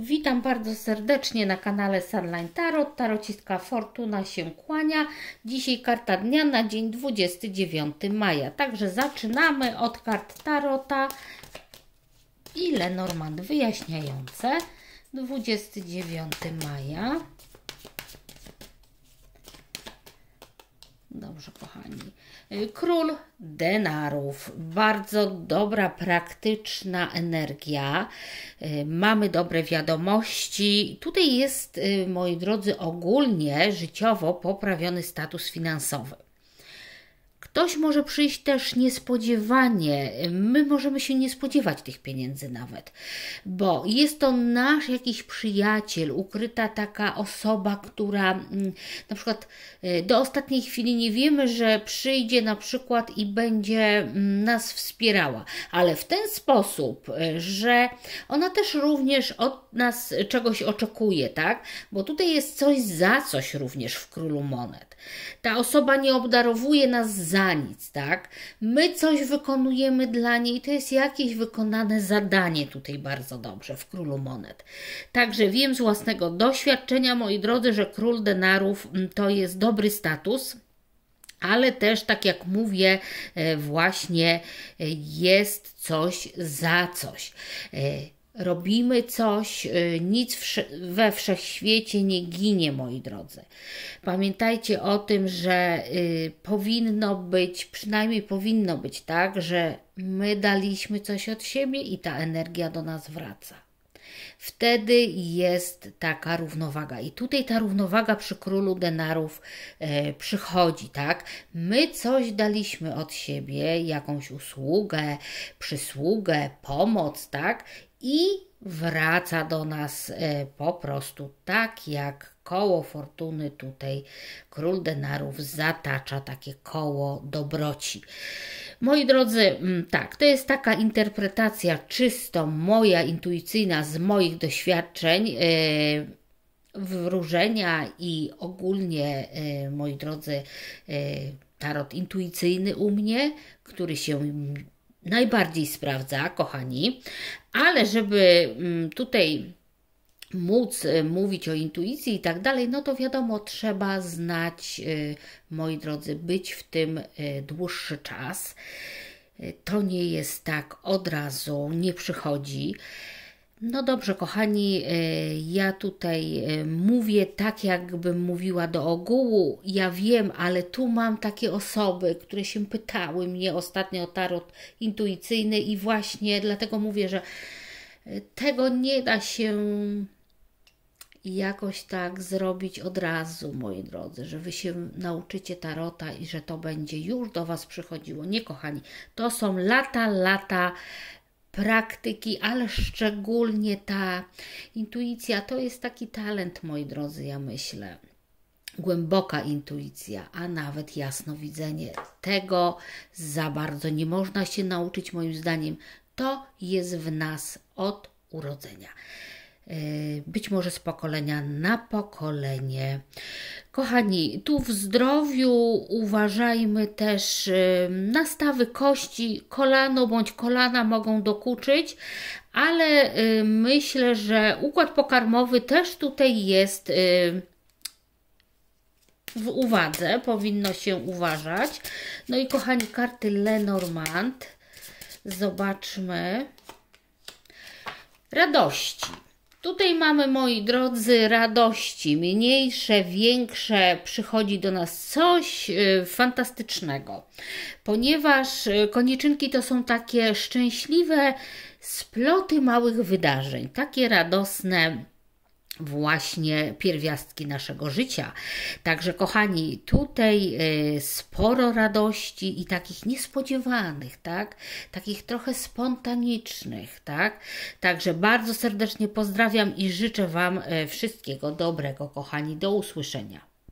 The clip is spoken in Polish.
Witam bardzo serdecznie na kanale Sunline Tarot. Tarocistka Fortuna się kłania. Dzisiaj karta dnia na dzień 29 maja. Także zaczynamy od kart Tarota i Lenormand wyjaśniające 29 maja. Dobrze, kochani. Y, król denarów. Bardzo dobra, praktyczna energia. Y, mamy dobre wiadomości. Tutaj jest, y, moi drodzy, ogólnie życiowo poprawiony status finansowy. Ktoś może przyjść też niespodziewanie. My możemy się nie spodziewać tych pieniędzy nawet, bo jest to nasz jakiś przyjaciel, ukryta taka osoba, która mm, na przykład y, do ostatniej chwili nie wiemy, że przyjdzie na przykład i będzie mm, nas wspierała, ale w ten sposób, y, że ona też również od nas czegoś oczekuje, tak? Bo tutaj jest coś za coś również w królu monet. Ta osoba nie obdarowuje nas za nic, tak? My coś wykonujemy dla niej, to jest jakieś wykonane zadanie tutaj bardzo dobrze w Królu Monet. Także wiem z własnego doświadczenia, moi drodzy, że Król Denarów mm, to jest dobry status, ale też, tak jak mówię, e, właśnie e, jest coś za coś. E, Robimy coś, y, nic we wszechświecie nie ginie, moi drodzy. Pamiętajcie o tym, że y, powinno być, przynajmniej powinno być tak, że my daliśmy coś od siebie i ta energia do nas wraca. Wtedy jest taka równowaga. I tutaj ta równowaga przy królu denarów e, przychodzi, tak? My coś daliśmy od siebie, jakąś usługę, przysługę, pomoc, tak? i wraca do nas e, po prostu tak jak koło fortuny tutaj król denarów zatacza takie koło dobroci. Moi drodzy, mm, tak, to jest taka interpretacja czysto moja, intuicyjna z moich doświadczeń. E, wróżenia i ogólnie, e, moi drodzy, tarot intuicyjny u mnie, który się najbardziej sprawdza, kochani, ale żeby mm, tutaj móc e, mówić o intuicji i tak dalej, no to wiadomo, trzeba znać, e, moi drodzy, być w tym e, dłuższy czas. To nie jest tak od razu, nie przychodzi. No dobrze, kochani, e, ja tutaj e, mówię tak, jakbym mówiła do ogółu. Ja wiem, ale tu mam takie osoby, które się pytały mnie ostatnio o tarot intuicyjny, i właśnie dlatego mówię, że e, tego nie da się jakoś tak zrobić od razu, moi drodzy, że Wy się nauczycie tarota i że to będzie już do Was przychodziło. Nie, kochani, to są lata, lata praktyki, ale szczególnie ta intuicja to jest taki talent, moi drodzy, ja myślę. Głęboka intuicja, a nawet jasnowidzenie. Tego za bardzo nie można się nauczyć, moim zdaniem. To jest w nas od urodzenia. E, być może z pokolenia na pokolenie. Kochani, tu w zdrowiu uważajmy też e, na stawy kości, kolano bądź kolana mogą dokuczyć, ale e, myślę, że układ pokarmowy też tutaj jest w uwadze, powinno się uważać. No i kochani, karty Lenormand. Zobaczmy. Radości Tutaj mamy, moi drodzy, radości, mniejsze, większe, przychodzi do nas coś y, fantastycznego, ponieważ y, konieczynki to są takie szczęśliwe sploty małych wydarzeń, takie radosne właśnie pierwiastki naszego życia. Także, kochani, tutaj e, sporo radości i takich niespodziewanych, tak? Takich trochę spontanicznych, tak? Także bardzo serdecznie pozdrawiam i życzę Wam e, wszystkiego dobrego, kochani. Do usłyszenia.